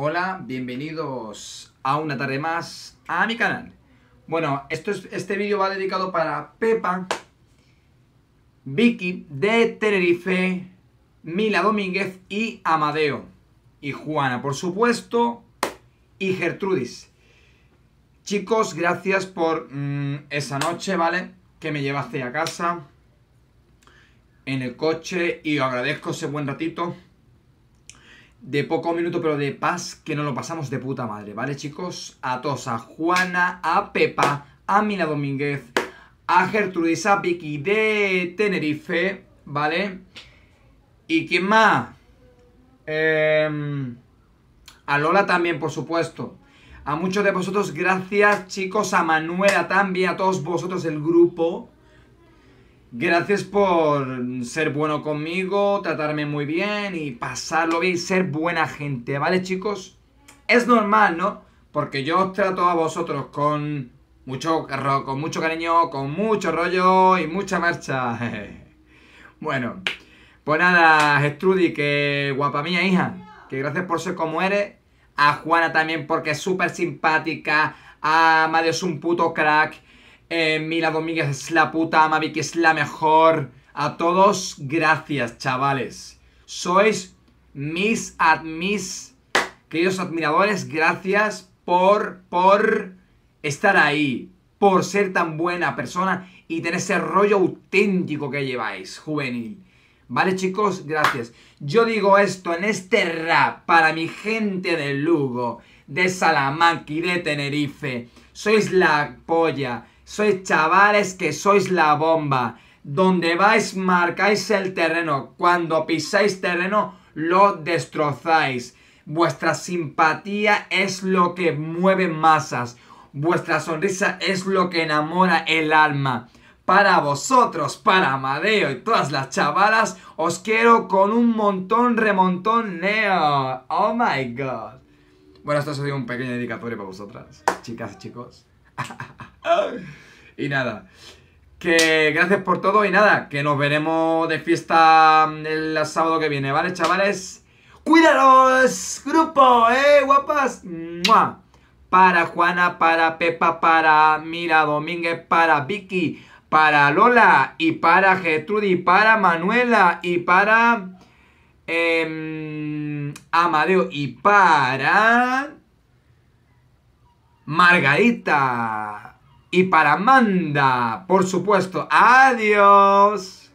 Hola, bienvenidos a una tarde más a mi canal. Bueno, esto este vídeo va dedicado para Pepa, Vicky de Tenerife, Mila Domínguez y Amadeo. Y Juana, por supuesto, y Gertrudis. Chicos, gracias por mm, esa noche, ¿vale? Que me llevaste a casa, en el coche, y agradezco ese buen ratito de poco minuto, pero de paz, que no lo pasamos de puta madre, ¿vale, chicos? A todos, a Juana, a Pepa, a Mina Domínguez, a Gertrudis, a Vicky de Tenerife, ¿vale? ¿Y quién más? Em, a Lola también, por supuesto. A muchos de vosotros, gracias, chicos. A Manuela también, a todos vosotros el grupo, Gracias por ser bueno conmigo, tratarme muy bien y pasarlo bien, ser buena gente, ¿vale chicos? Es normal, ¿no? Porque yo os trato a vosotros con mucho, con mucho cariño, con mucho rollo y mucha marcha. bueno, pues nada, Strudy, que guapa mía hija, que gracias por ser como eres. A Juana también porque es súper simpática. A es un puto crack. Eh, mira Domínguez es la puta Mavi, que es la mejor. A todos, gracias, chavales. Sois mis, admis queridos admiradores, gracias por, por estar ahí, por ser tan buena persona y tener ese rollo auténtico que lleváis, juvenil. ¿Vale, chicos? Gracias. Yo digo esto en este rap para mi gente de Lugo, de Salamanca y de Tenerife. Sois la polla. Sois chavales que sois la bomba. Donde vais marcáis el terreno. Cuando pisáis terreno lo destrozáis. Vuestra simpatía es lo que mueve masas. Vuestra sonrisa es lo que enamora el alma. Para vosotros, para Amadeo y todas las chavalas, os quiero con un montón remontón neo. Oh my god. Bueno, esto ha un pequeño dedicatorio para vosotras, chicas chicos. y nada. Que gracias por todo y nada, que nos veremos de fiesta mm, el sábado que viene, ¿vale, chavales? ¡Cuídalos, grupo, eh, guapas! Para Juana, para Pepa, para Mira Domínguez, para Vicky, para Lola y para Gertrudis, para Manuela y para eh, Amadeo y para Margarita y para Manda, por supuesto. Adiós.